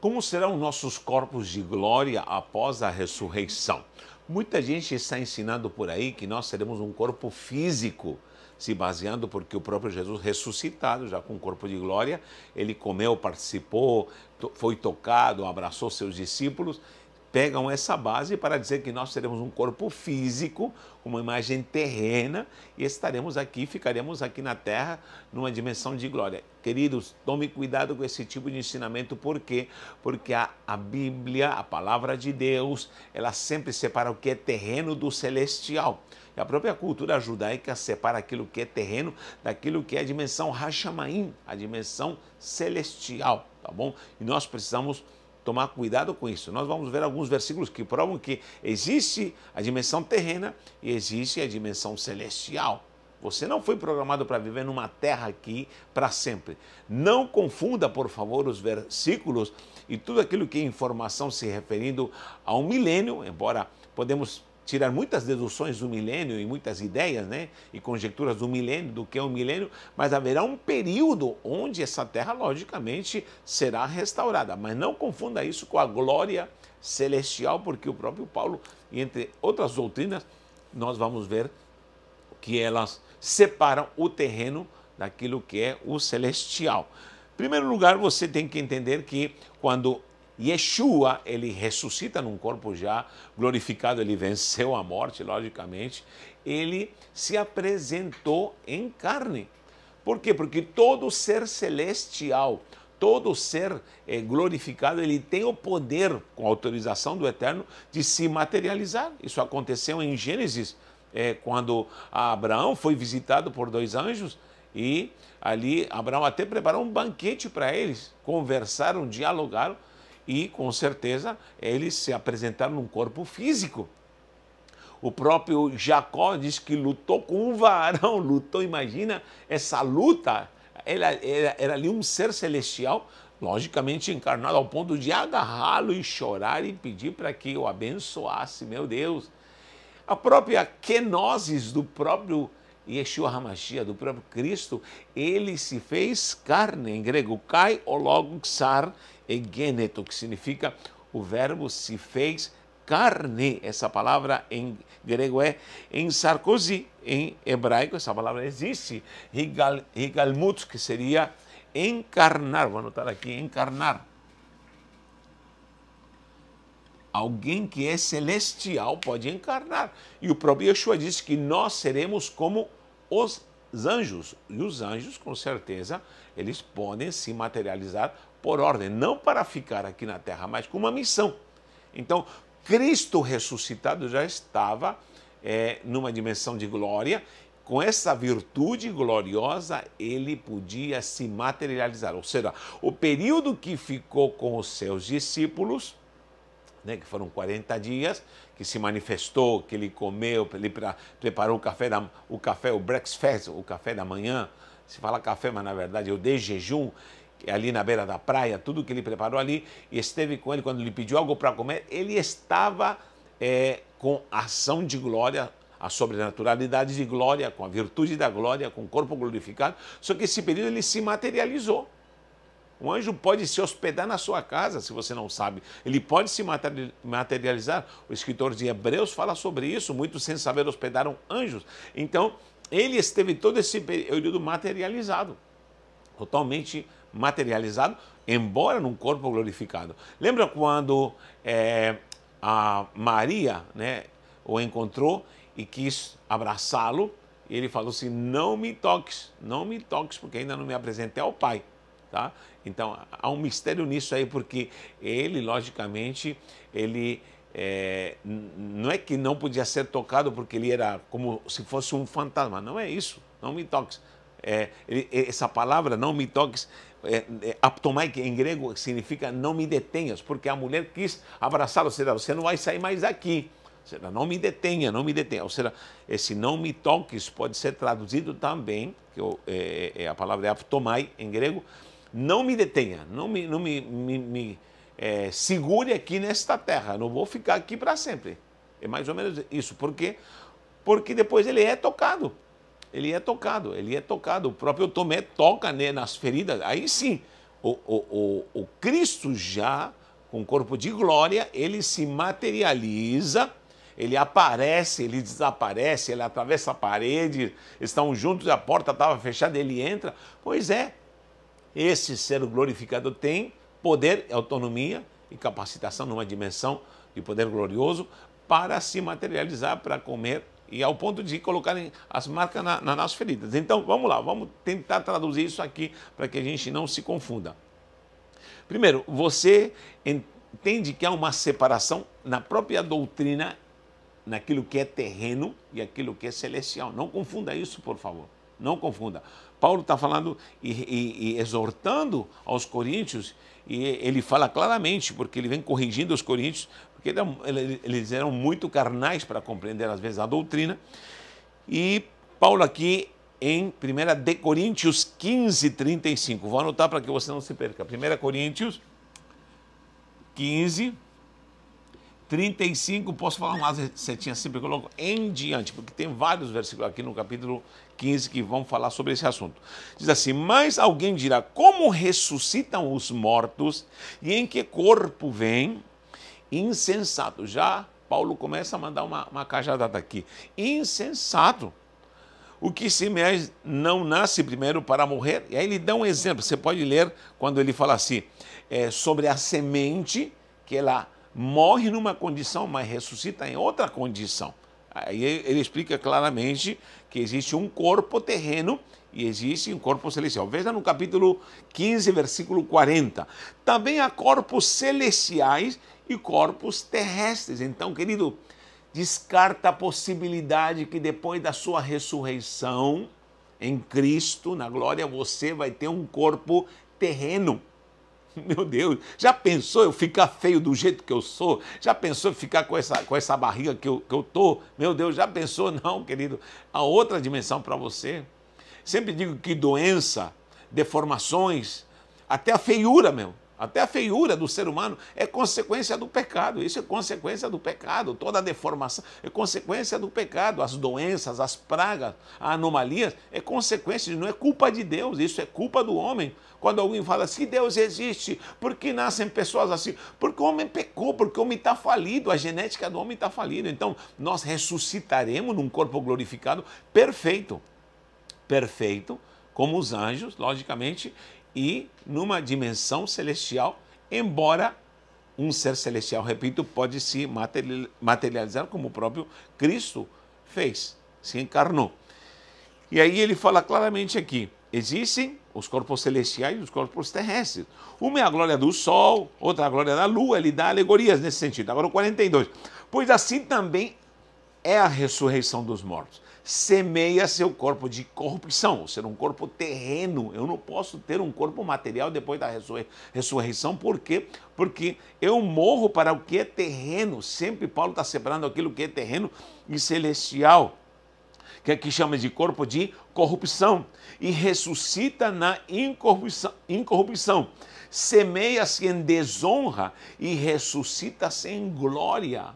Como serão nossos corpos de glória após a ressurreição? Muita gente está ensinando por aí que nós teremos um corpo físico, se baseando porque o próprio Jesus ressuscitado, já com um corpo de glória, ele comeu, participou, foi tocado, abraçou seus discípulos pegam essa base para dizer que nós teremos um corpo físico, uma imagem terrena e estaremos aqui, ficaremos aqui na terra numa dimensão de glória. Queridos, tome cuidado com esse tipo de ensinamento, por quê? Porque a, a Bíblia, a palavra de Deus, ela sempre separa o que é terreno do celestial. E a própria cultura judaica separa aquilo que é terreno daquilo que é a dimensão Hashamaim, a dimensão celestial, tá bom? E nós precisamos tomar cuidado com isso. Nós vamos ver alguns versículos que provam que existe a dimensão terrena e existe a dimensão celestial. Você não foi programado para viver numa terra aqui para sempre. Não confunda, por favor, os versículos e tudo aquilo que é informação se referindo a um milênio, embora podemos tirar muitas deduções do milênio e muitas ideias né, e conjecturas do milênio, do que é o milênio, mas haverá um período onde essa terra, logicamente, será restaurada. Mas não confunda isso com a glória celestial, porque o próprio Paulo, entre outras doutrinas, nós vamos ver que elas separam o terreno daquilo que é o celestial. Em primeiro lugar, você tem que entender que quando Yeshua, ele ressuscita num corpo já glorificado, ele venceu a morte, logicamente. Ele se apresentou em carne. Por quê? Porque todo ser celestial, todo ser eh, glorificado, ele tem o poder, com autorização do Eterno, de se materializar. Isso aconteceu em Gênesis, eh, quando Abraão foi visitado por dois anjos e ali Abraão até preparou um banquete para eles. Conversaram, dialogaram e com certeza eles se apresentaram num corpo físico. O próprio Jacó diz que lutou com um varão, lutou, imagina essa luta. Era, era, era ali um ser celestial, logicamente encarnado ao ponto de agarrá-lo e chorar e pedir para que o abençoasse, meu Deus. A própria kenosis do próprio Yeshua Hamashia, do próprio Cristo, ele se fez carne, em grego, kai xar, egeneto, que significa o verbo se fez carne. Essa palavra em grego é em Sarkozy, em hebraico essa palavra existe. Higal, higalmut, que seria encarnar. Vou anotar aqui, encarnar. Alguém que é celestial pode encarnar. E o próprio Yeshua disse que nós seremos como os anjos. E os anjos, com certeza, eles podem se materializar por ordem, não para ficar aqui na terra, mas com uma missão. Então, Cristo ressuscitado já estava é, numa dimensão de glória. Com essa virtude gloriosa, ele podia se materializar. Ou seja, o período que ficou com os seus discípulos, né, que foram 40 dias, que se manifestou, que ele comeu, ele preparou o café, da, o café, o breakfast, o café da manhã. Se fala café, mas na verdade é o de jejum ali na beira da praia, tudo que ele preparou ali, e esteve com ele quando lhe pediu algo para comer, ele estava é, com ação de glória, a sobrenaturalidade de glória, com a virtude da glória, com o corpo glorificado, só que esse período ele se materializou. Um anjo pode se hospedar na sua casa, se você não sabe. Ele pode se materializar. O escritor de Hebreus fala sobre isso. Muitos sem saber hospedaram anjos. Então, ele esteve todo esse período materializado, totalmente materializado, embora num corpo glorificado. Lembra quando é, a Maria né, o encontrou e quis abraçá-lo? E ele falou assim: Não me toques, não me toques, porque ainda não me apresentei ao Pai. Tá? Então há um mistério nisso aí, porque ele, logicamente, ele é, não é que não podia ser tocado porque ele era como se fosse um fantasma, não é isso, não me toques. É, essa palavra, não me toques, é, é, aptomai, que em grego significa não me detenhas, porque a mulher quis abraçá-lo, ou seja, você não vai sair mais daqui. Ou seja, não me detenha, não me detenha. Ou seja, esse não me toques pode ser traduzido também, que eu, é, é, é, a palavra é aptomai em grego, não me detenha, não me, não me, me, me é, segure aqui nesta terra, não vou ficar aqui para sempre. É mais ou menos isso. porque Porque depois ele é tocado ele é tocado, ele é tocado. O próprio Tomé toca né, nas feridas. Aí sim, o, o, o, o Cristo já, com corpo de glória, ele se materializa ele aparece, ele desaparece, ele atravessa a parede, estão juntos, a porta estava fechada, ele entra. Pois é, esse ser glorificado tem poder, autonomia e capacitação numa dimensão de poder glorioso para se materializar, para comer e ao ponto de colocarem as marcas na, na, nas feridas. Então, vamos lá, vamos tentar traduzir isso aqui para que a gente não se confunda. Primeiro, você entende que há uma separação na própria doutrina, naquilo que é terreno e aquilo que é celestial. Não confunda isso, por favor. Não confunda. Paulo está falando e, e, e, exortando aos coríntios, e ele fala claramente, porque ele vem corrigindo os coríntios, porque é eles eram muito carnais para compreender, às vezes, a doutrina. E Paulo aqui em 1 Coríntios 15, 35. Vou anotar para que você não se perca. 1 Coríntios 15, 35. 35, posso falar uma setinha sempre assim, coloco em diante, porque tem vários versículos aqui no capítulo 15 que vão falar sobre esse assunto. Diz assim: Mas alguém dirá: Como ressuscitam os mortos e em que corpo vêm? Insensato. Já Paulo começa a mandar uma, uma cajadada aqui. Insensato. O que se mexe não nasce primeiro para morrer? E aí ele dá um exemplo. Você pode ler quando ele fala assim: é, sobre a semente que ela morre numa condição, mas ressuscita em outra condição. Aí ele explica claramente que existe um corpo terreno e existe um corpo celestial. Veja no capítulo 15, versículo 40. Também há corpos celestiais e corpos terrestres. Então, querido, descarta a possibilidade que depois da sua ressurreição em Cristo, na glória, você vai ter um corpo terreno Meu Deus, já pensou eu ficar feio do jeito que eu sou? Já pensou eu ficar com essa, com essa barriga que eu, que eu tô? Meu Deus, já pensou? Não, querido. Há outra dimensão para você. Sempre digo que doença, deformações, até a feiura, meu, até a feiura do ser humano é consequência do pecado. Isso é consequência do pecado. Toda a deformação é consequência do pecado. As doenças, as pragas, as anomalias é consequência, não é culpa de Deus, isso é culpa do homem. Quando alguém fala assim, Deus existe, por que nascem pessoas assim? Porque o homem pecou, porque o homem está falido, a genética do homem está falida. Então, nós ressuscitaremos num corpo glorificado perfeito. Perfeito, como os anjos, logicamente, e numa dimensão celestial, embora um ser celestial, repito, pode se materializar como o próprio Cristo fez, se encarnou. E aí ele fala claramente aqui: existem os corpos celestiais e os corpos terrestres. Uma é a glória do sol, outra é a glória da lua, ele dá alegorias nesse sentido. Agora o 42. Pois assim também é a ressurreição dos mortos semeia seu corpo de corrupção, ou ser um corpo terreno. Eu não posso ter um corpo material depois da ressur ressurreição, por quê? Porque eu morro para o que é terreno. Sempre Paulo está separando aquilo que é terreno e celestial que aqui chama de corpo de corrupção, e ressuscita na incorrupção, incorrupção. semeia-se em desonra e ressuscita-se em glória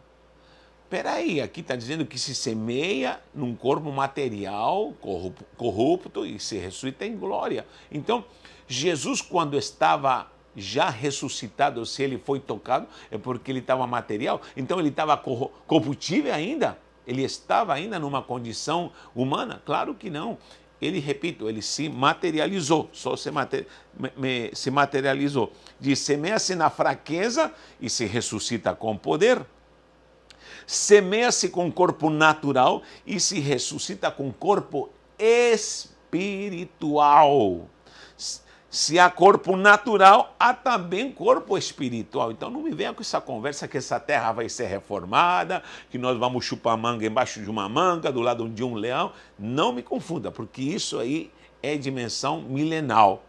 peraí, aqui está dizendo que se semeia num corpo material corrupto, corrupto e se ressuscita em glória. Então, Jesus, quando estava já ressuscitado, se ele foi tocado, é porque ele estava material, então ele estava corruptível ainda? Ele estava ainda numa condição humana? Claro que não. Ele, repito, ele se materializou, só se, mater, me, me, se materializou. Diz: semeia-se na fraqueza e se ressuscita com poder semeia-se com corpo natural e se ressuscita com corpo espiritual. Se há corpo natural, há também corpo espiritual. Então não me venha com essa conversa que essa terra vai ser reformada, que nós vamos chupar manga embaixo de uma manga, do lado de um leão. Não me confunda, porque isso aí é dimensão milenal.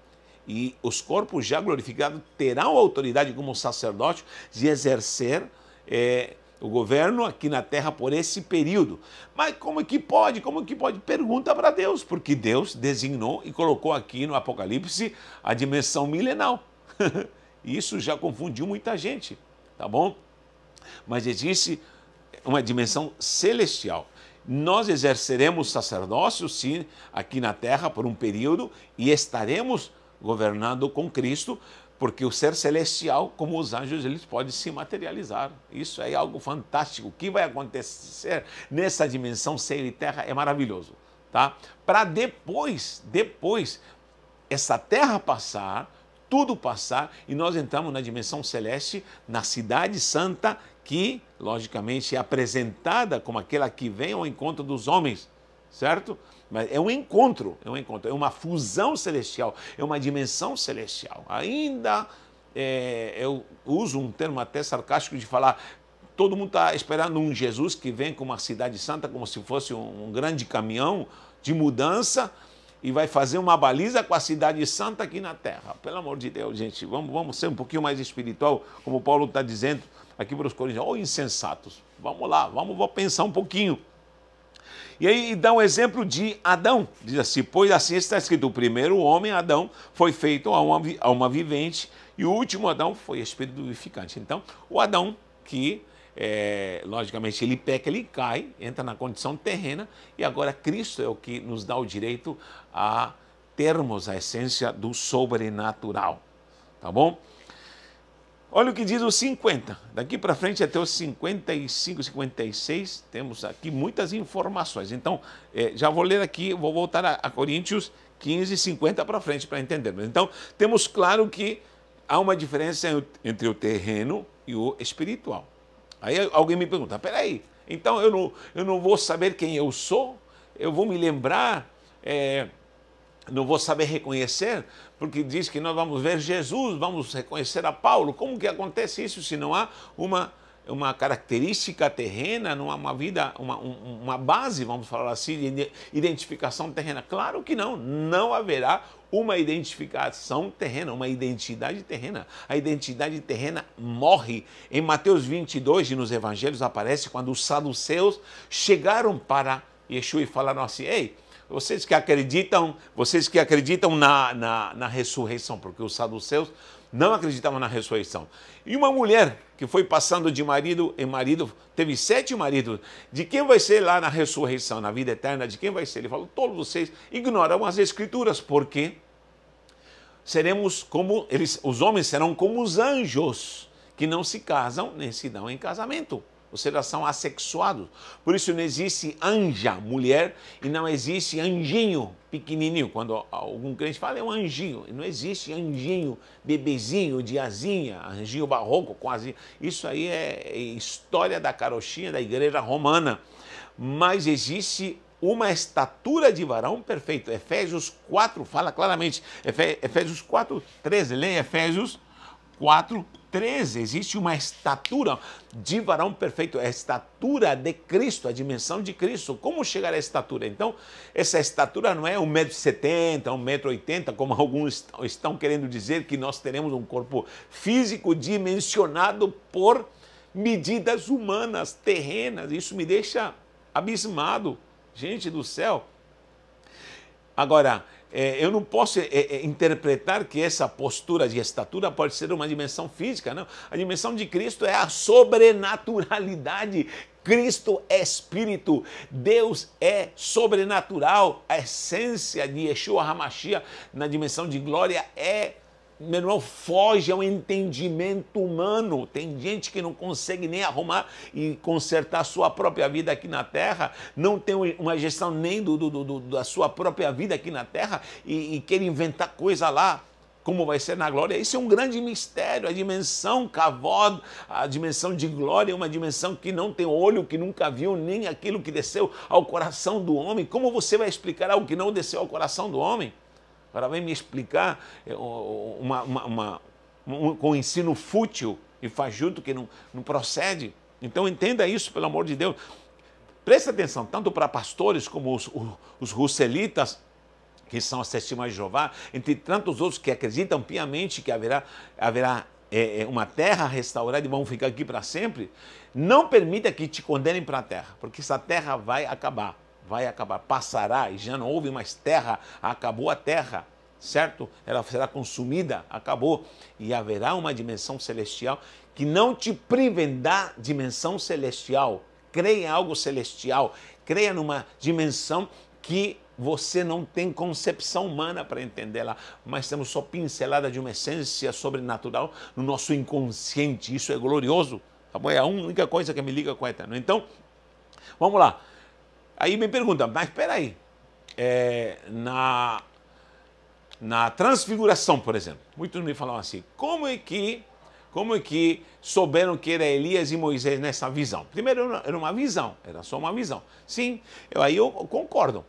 E os corpos já glorificados terão autoridade como sacerdote de exercer é, o governo aqui na terra por esse período. Mas como que pode? Como que pode? Pergunta para Deus, porque Deus designou e colocou aqui no Apocalipse a dimensão milenal. Isso já confundiu muita gente, tá bom? Mas existe uma dimensão celestial. Nós exerceremos sacerdócio, sim, aqui na terra por um período e estaremos governando com Cristo, porque o ser celestial, como os anjos, eles podem se materializar. Isso é algo fantástico. O que vai acontecer nessa dimensão céu e terra é maravilhoso, tá? Para depois, depois essa terra passar, tudo passar e nós entramos na dimensão celeste, na cidade santa, que logicamente é apresentada como aquela que vem ao encontro dos homens, certo? Mas é um encontro, é um encontro, é uma fusão celestial, é uma dimensão celestial. Ainda é, eu uso um termo até sarcástico de falar todo mundo está esperando um Jesus que vem com uma cidade santa como se fosse um, grande caminhão de mudança e vai fazer uma baliza com a cidade santa aqui na terra. Pelo amor de Deus, gente, vamos, vamos ser um pouquinho mais espiritual, como Paulo está dizendo aqui para os coríntios, ou oh, insensatos. Vamos lá, vamos, vamos pensar um pouquinho. E aí dá um exemplo de Adão. Diz assim: pois assim está escrito: o primeiro homem, Adão, foi feito a uma, a uma vivente, e o último Adão foi espírito vivificante. Então, o Adão, que é, logicamente ele peca, ele cai, entra na condição terrena, e agora Cristo é o que nos dá o direito a termos a essência do sobrenatural. Tá bom? Olha o que diz o 50. Daqui para frente até os 55, 56, temos aqui muitas informações. Então, eh, já vou ler aqui, vou voltar a, a Coríntios 15, 50 para frente para entendermos. Então, temos claro que há uma diferença entre o terreno e o espiritual. Aí alguém me pergunta: peraí, então eu não, eu não vou saber quem eu sou? Eu vou me lembrar. É, não vou saber reconhecer, porque diz que nós vamos ver Jesus, vamos reconhecer a Paulo. Como que acontece isso se não há uma, uma característica terrena, não há uma vida, uma, uma base, vamos falar assim, de identificação terrena? Claro que não, não haverá uma identificação terrena, uma identidade terrena. A identidade terrena morre. Em Mateus 22 e nos evangelhos aparece quando os saduceus chegaram para Yeshua e falaram assim: ei vocês que acreditam, vocês que acreditam na, na, na ressurreição, porque os saduceus não acreditavam na ressurreição. E uma mulher que foi passando de marido em marido, teve sete maridos, de quem vai ser lá na ressurreição, na vida eterna, de quem vai ser? Ele falou: todos vocês ignoram as escrituras, porque seremos como eles, os homens serão como os anjos que não se casam nem se dão em casamento. Ou seja, são assexuados. Por isso não existe anja, mulher, e não existe anjinho pequenininho. Quando algum crente fala, é um anjinho. Não existe anjinho, bebezinho, diazinha, anjinho barroco, quase. Isso aí é história da carochinha da igreja romana. Mas existe uma estatura de varão perfeito. Efésios 4 fala claramente. Efésios 4, 13. Leia Efésios 4, 13. 13 existe uma estatura de varão perfeito, é a estatura de Cristo, a dimensão de Cristo. Como chegar à estatura? Então, essa estatura não é 1,70m, 1,80m, como alguns estão querendo dizer, que nós teremos um corpo físico dimensionado por medidas humanas, terrenas. Isso me deixa abismado. Gente do céu. Agora, é, eu não posso é, é, interpretar que essa postura de estatura pode ser uma dimensão física, não. A dimensão de Cristo é a sobrenaturalidade Cristo é Espírito, Deus é sobrenatural, a essência de Yeshua HaMashiach na dimensão de glória é meu irmão, foge ao entendimento humano. Tem gente que não consegue nem arrumar e consertar a sua própria vida aqui na terra, não tem uma gestão nem do, do, do da sua própria vida aqui na terra e, e quer inventar coisa lá como vai ser na glória. Isso é um grande mistério, a dimensão cavod, a dimensão de glória, é uma dimensão que não tem olho, que nunca viu, nem aquilo que desceu ao coração do homem. Como você vai explicar algo que não desceu ao coração do homem? Ela vem me explicar é, uma, uma, uma, um, com um ensino fútil e fajuto que não, não procede. Então entenda isso, pelo amor de Deus. Preste atenção, tanto para pastores como os, os, os russelitas, que são as testemunhas de Jeová, entre tantos outros que acreditam piamente que haverá, haverá é, é, uma terra restaurada e vão ficar aqui para sempre, não permita que te condenem para a terra, porque essa terra vai acabar vai acabar, passará e já não houve mais terra, acabou a terra, certo? Ela será consumida, acabou. E haverá uma dimensão celestial que não te privem da dimensão celestial. Creia em algo celestial, creia numa dimensão que você não tem concepção humana para entendê-la, mas temos só pincelada de uma essência sobrenatural no nosso inconsciente. Isso é glorioso. Tá bom? É a única coisa que me liga com a eterna. Então, vamos lá. Aí me pergunta, mas peraí, é, na, na transfiguração, por exemplo, muitos me falam assim, como é que como é que souberam que era Elias e Moisés nessa visão? Primeiro, era uma visão, era só uma visão. Sim, eu, aí eu concordo.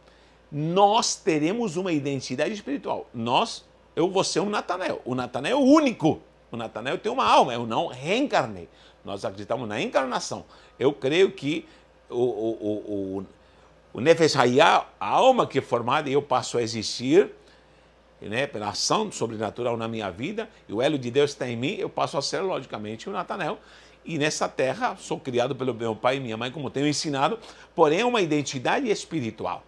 Nós teremos uma identidade espiritual. Nós, eu vou ser um Natanael. O Natanael único. O Natanael tem uma alma, eu não reencarnei. Nós acreditamos na encarnação. Eu creio que o, o, o, o Nefesh haia a alma que é formada, e eu passo a existir, né, pela ação sobrenatural na minha vida, e o elo de Deus está em mim, eu passo a ser, logicamente, o Natanel. E nessa terra, sou criado pelo meu pai e minha mãe, como tenho ensinado, porém é uma identidade espiritual.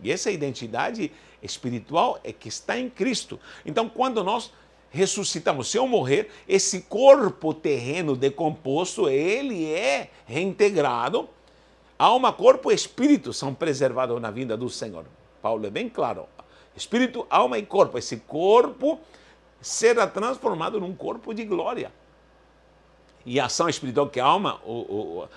E essa identidade espiritual é que está em Cristo. Então, quando nós ressuscitamos, se eu morrer, esse corpo terreno decomposto, ele é reintegrado Alma, corpo e espírito são preservados na vinda do Senhor. Paulo é bem claro. Espírito, alma e corpo. Esse corpo será transformado num corpo de glória. E a ação espiritual que é a alma, o, o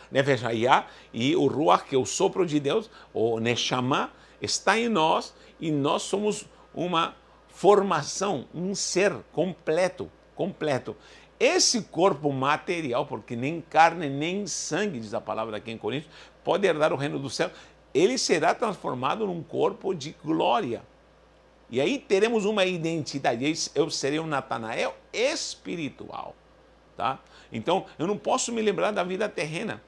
e o Ruach, que é o sopro de Deus, o Neshama, está em nós e nós somos uma formação, um ser completo, completo. Esse corpo material, porque nem carne nem sangue, diz a palavra aqui em Coríntios, pode herdar o reino do céu. Ele será transformado num corpo de glória. E aí teremos uma identidade. Eu serei um Natanael espiritual. Tá? Então, eu não posso me lembrar da vida terrena.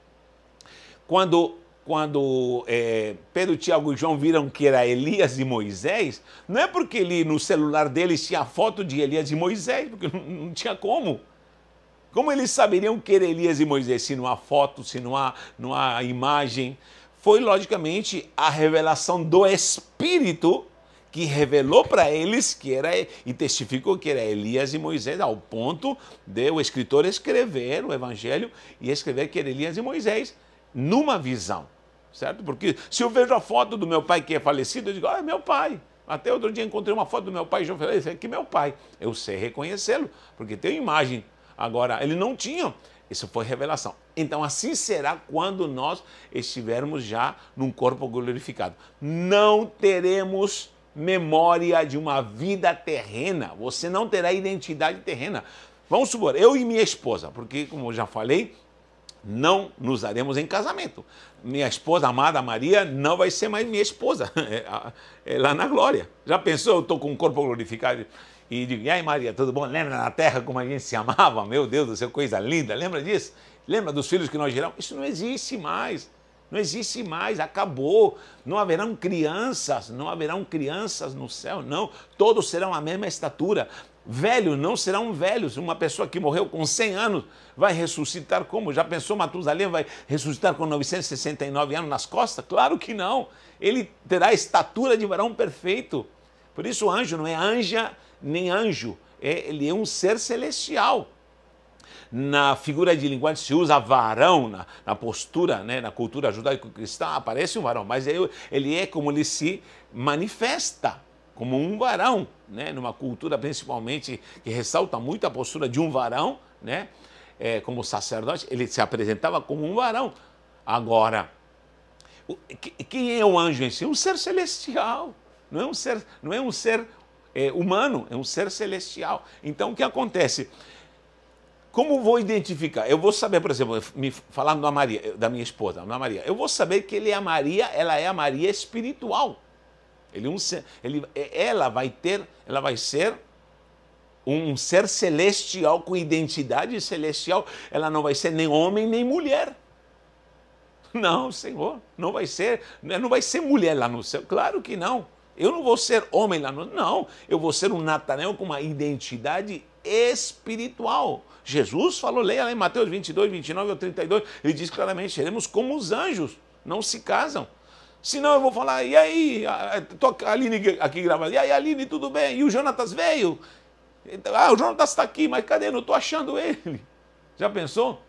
Quando, quando é, Pedro, Tiago e João viram que era Elias e Moisés, não é porque ele, no celular dele tinha a foto de Elias e Moisés, porque não, não tinha como. Como eles saberiam que era Elias e Moisés se não há foto, se não há, não há imagem? Foi, logicamente, a revelação do Espírito que revelou para eles que era e testificou que era Elias e Moisés, ao ponto de o escritor escrever o evangelho e escrever que era Elias e Moisés numa visão, certo? Porque se eu vejo a foto do meu pai que é falecido, eu digo, ah, é meu pai. Até outro dia encontrei uma foto do meu pai e já falei, esse é que é meu pai. Eu sei reconhecê-lo, porque tem imagem Agora, ele não tinha Isso foi revelação. Então, assim será quando nós estivermos já num corpo glorificado. Não teremos memória de uma vida terrena. Você não terá identidade terrena. Vamos supor, eu e minha esposa, porque, como eu já falei, não nos daremos em casamento. Minha esposa amada Maria não vai ser mais minha esposa, é, é, é lá na glória. Já pensou? Eu estou com o corpo glorificado e digo, e aí Maria, tudo bom? Lembra na terra como a gente se amava? Meu Deus do céu, coisa linda, lembra disso? Lembra dos filhos que nós geramos? Isso não existe mais, não existe mais, acabou. Não haverão crianças, não haverão crianças no céu, não. Todos serão a mesma estatura. Velho não serão velhos. Uma pessoa que morreu com 100 anos vai ressuscitar como? Já pensou Matusalém vai ressuscitar com 969 anos nas costas? Claro que não. Ele terá a estatura de varão perfeito. Por isso, anjo não é anja, nem anjo, é, ele é um ser celestial. Na figura de linguagem se usa varão, na, na postura, né, na cultura judaico-cristã, aparece um varão, mas é, ele é como ele se manifesta, como um varão, né, numa cultura principalmente que ressalta muito a postura de um varão, né, é, como sacerdote, ele se apresentava como um varão. Agora, quem é o anjo em si? Um ser celestial, não é um ser, não é um ser é, humano, é um ser celestial. Então o que acontece? Como vou identificar? Eu vou saber, por exemplo, me falando da Maria, da minha esposa, da é Maria, eu vou saber que ele é a Maria, ela é a Maria espiritual. Ele, é um, ele, é, ela vai ter, ela vai ser um ser celestial com identidade celestial. Ela não vai ser nem homem nem mulher. Não, Senhor, não vai ser, não vai ser mulher lá no céu. Claro que não. Eu não vou ser homem lá, no... não. Eu vou ser um Natanel com uma identidade espiritual. Jesus falou, leia lá em Mateus 22, 29 ou 32, ele diz claramente: seremos como os anjos, não se casam. Senão eu vou falar, e aí, tô a Aline aqui gravando, e aí, Aline, tudo bem? E o Jonatas veio? Então, ah, o Jonatas está aqui, mas cadê? Não estou achando ele. Já pensou?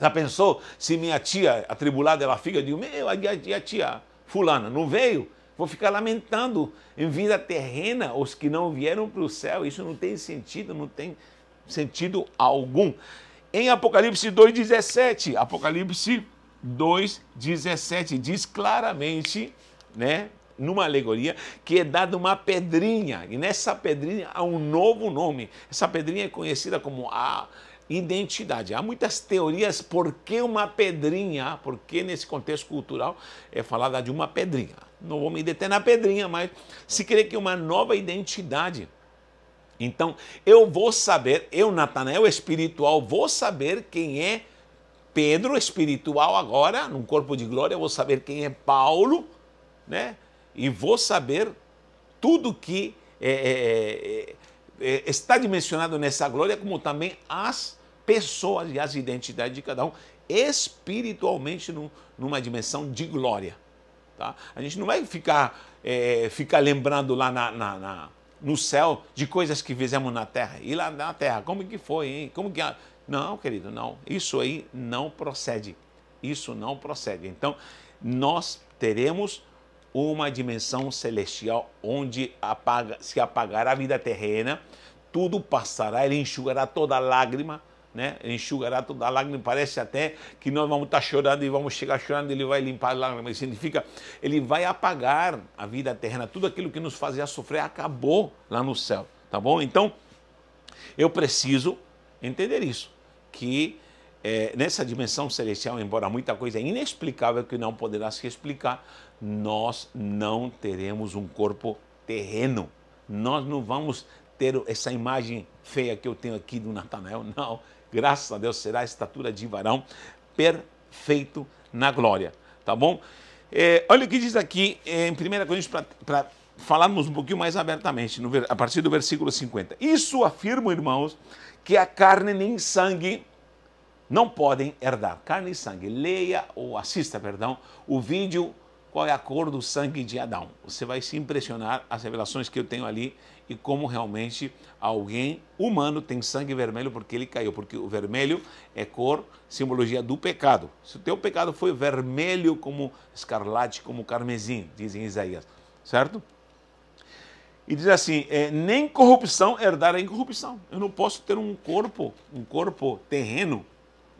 Já pensou se minha tia atribulada ela é fica? Eu digo, meu, a a tia Fulana não veio? Vou ficar lamentando em vida terrena os que não vieram para o céu. Isso não tem sentido, não tem sentido algum. Em Apocalipse 2,17, Apocalipse 2,17 diz claramente, né, numa alegoria, que é dada uma pedrinha, e nessa pedrinha há um novo nome. Essa pedrinha é conhecida como a identidade. Há muitas teorias por que uma pedrinha, porque nesse contexto cultural é falada de uma pedrinha. Não vou me deter na pedrinha, mas se crê que é uma nova identidade. Então, eu vou saber, eu, Natanael espiritual, vou saber quem é Pedro espiritual agora, num corpo de glória, vou saber quem é Paulo, né? E vou saber tudo que é, é, é, é, está dimensionado nessa glória, como também as pessoas e as identidades de cada um, espiritualmente numa dimensão de glória. Tá? A gente não vai ficar, é, ficar lembrando lá na, na, na, no céu de coisas que fizemos na terra. E lá na terra, como que foi, hein? Como que. Não, querido, não. Isso aí não procede. Isso não procede. Então, nós teremos uma dimensão celestial onde apaga, se apagará a vida terrena, tudo passará, ele enxugará toda lágrima, né? Enxugará toda a lágrima. Parece até que nós vamos estar tá chorando e vamos chegar chorando, ele vai limpar a lágrima. Isso significa, ele vai apagar a vida eterna. Tudo aquilo que nos fazia sofrer acabou lá no céu, tá bom? Então, eu preciso entender isso, que é, nessa dimensão celestial, embora muita coisa é inexplicável que não poderá se explicar, nós não teremos um corpo terreno. Nós não vamos ter essa imagem feia que eu tenho aqui do Natanael, não graças a Deus, será a estatura de varão perfeito na glória. Tá bom? É, olha o que diz aqui é, em 1 Coríntios, para falarmos um pouquinho mais abertamente, no, a partir do versículo 50. Isso afirmo, irmãos, que a carne nem sangue não podem herdar. Carne e sangue. Leia ou assista, perdão, o vídeo qual é a cor do sangue de Adão. Você vai se impressionar as revelações que eu tenho ali e como realmente alguém humano tem sangue vermelho porque ele caiu, porque o vermelho é cor, simbologia do pecado. Se o teu pecado foi vermelho como escarlate, como carmesim, dizem Isaías, certo? E diz assim, é, nem corrupção herdar a incorrupção. Eu não posso ter um corpo, um corpo terreno,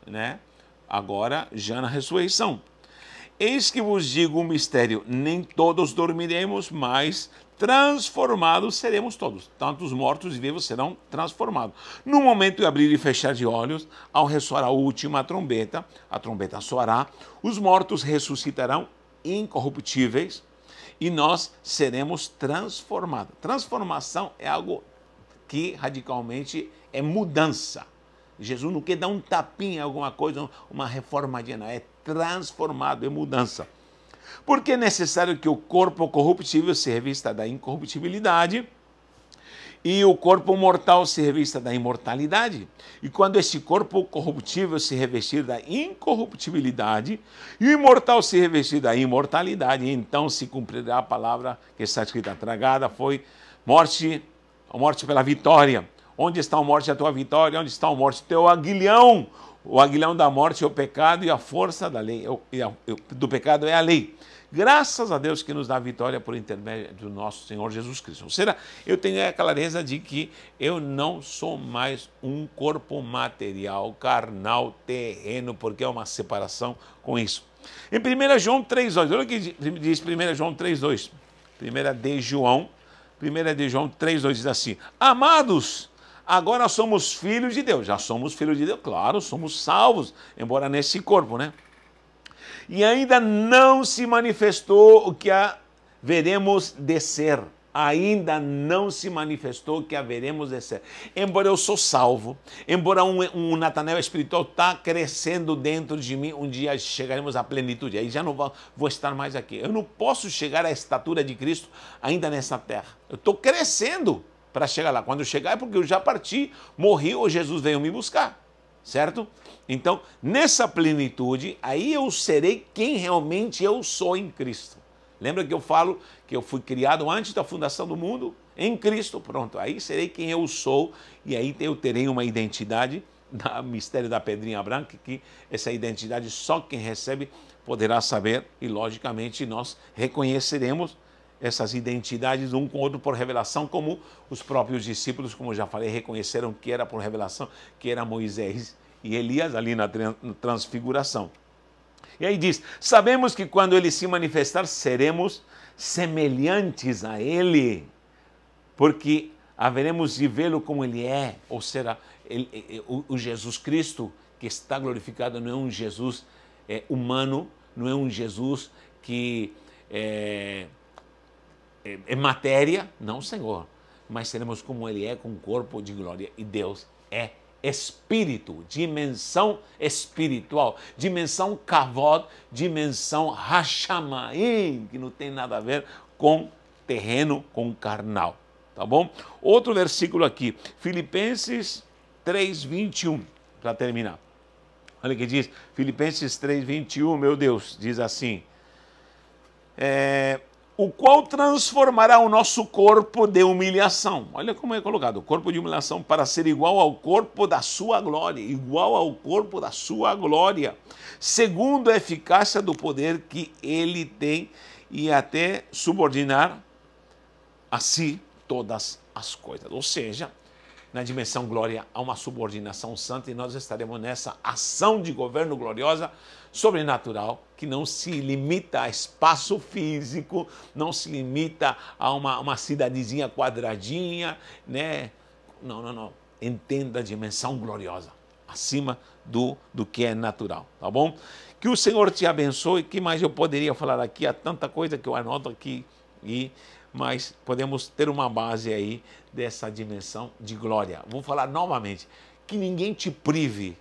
né? Agora já na ressurreição, Eis que vos digo um mistério: nem todos dormiremos, mas transformados seremos todos. Tanto os mortos e vivos serão transformados. No momento de abrir e fechar de olhos, ao ressoar a última trombeta, a trombeta soará, os mortos ressuscitarão incorruptíveis e nós seremos transformados. Transformação é algo que radicalmente é mudança. Jesus não quer dar um tapinha em alguma coisa, uma reformadinha, não. É transformado em mudança. Porque é necessário que o corpo corruptível se revista da incorruptibilidade e o corpo mortal se revista da imortalidade. E quando este corpo corruptível se revestir da incorruptibilidade e o imortal se revestir da imortalidade, então se cumprirá a palavra que está escrita tragada, foi morte, morte pela vitória. Onde está a morte a tua vitória? Onde está a morte o teu aguilhão? O aguilhão da morte é o pecado e a força da lei, é do pecado é a lei. Graças a Deus que nos dá vitória por intermédio do nosso Senhor Jesus Cristo. Ou seja, eu tenho a clareza de que eu não sou mais um corpo material, carnal, terreno, porque é uma separação com isso. Em 1 João 3,2, olha o que diz 1 João 3,2. 1 de João, 1 de João 3,2 diz assim: Amados, agora somos filhos de Deus. Já somos filhos de Deus, claro, somos salvos, embora nesse corpo, né? E ainda não se manifestou o que a veremos ser. Ainda não se manifestou o que haveremos ser. Embora eu sou salvo, embora um, um Natanel espiritual está crescendo dentro de mim, um dia chegaremos à plenitude. Aí já não vou, vou estar mais aqui. Eu não posso chegar à estatura de Cristo ainda nessa terra. Eu estou crescendo para chegar lá. Quando chegar é porque eu já parti, morri ou Jesus veio me buscar, certo? Então, nessa plenitude, aí eu serei quem realmente eu sou em Cristo. Lembra que eu falo que eu fui criado antes da fundação do mundo? Em Cristo, pronto. Aí serei quem eu sou e aí eu terei uma identidade da mistério da pedrinha branca, que essa identidade só quem recebe poderá saber e logicamente nós reconheceremos essas identidades um com o outro por revelação, como os próprios discípulos, como já falei, reconheceram que era por revelação, que era Moisés e Elias ali na transfiguração. E aí diz: Sabemos que quando ele se manifestar, seremos semelhantes a ele, porque haveremos de vê-lo como ele é, ou será ele, o, o, Jesus Cristo que está glorificado não é um Jesus é, humano, não é um Jesus que é, é, é matéria, não Senhor, mas seremos como Ele é, com corpo de glória. E Deus é espírito, dimensão espiritual, dimensão kavod, dimensão rachamaim, que não tem nada a ver com terreno, com carnal, tá bom? Outro versículo aqui, Filipenses 3:21, para terminar. Olha que diz, Filipenses 3:21, meu Deus, diz assim: é, o qual transformará o nosso corpo de humilhação. Olha como é colocado, o corpo de humilhação para ser igual ao corpo da sua glória, igual ao corpo da sua glória, segundo a eficácia do poder que ele tem e até subordinar a si todas as coisas. Ou seja, na dimensão glória a uma subordinação santa e nós estaremos nessa ação de governo gloriosa sobrenatural que não se limita a espaço físico, não se limita a uma, uma cidadezinha quadradinha, né? Não, não, não. Entenda a dimensão gloriosa acima do, do que é natural, tá bom? Que o Senhor te abençoe. Que mais eu poderia falar aqui? Há tanta coisa que eu anoto aqui e mas podemos ter uma base aí dessa dimensão de glória. Vou falar novamente, que ninguém te prive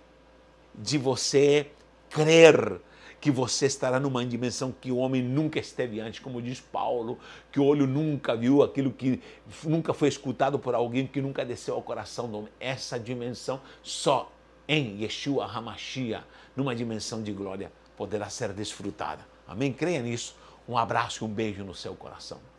de você crer que você estará numa dimensão que o homem nunca esteve antes, como diz Paulo, que o olho nunca viu aquilo que nunca foi escutado por alguém que nunca desceu ao coração do homem. Essa dimensão só em Yeshua Hamashia, numa dimensão de glória, poderá ser desfrutada. Amém? Creia nisso. Um abraço e um beijo no seu coração.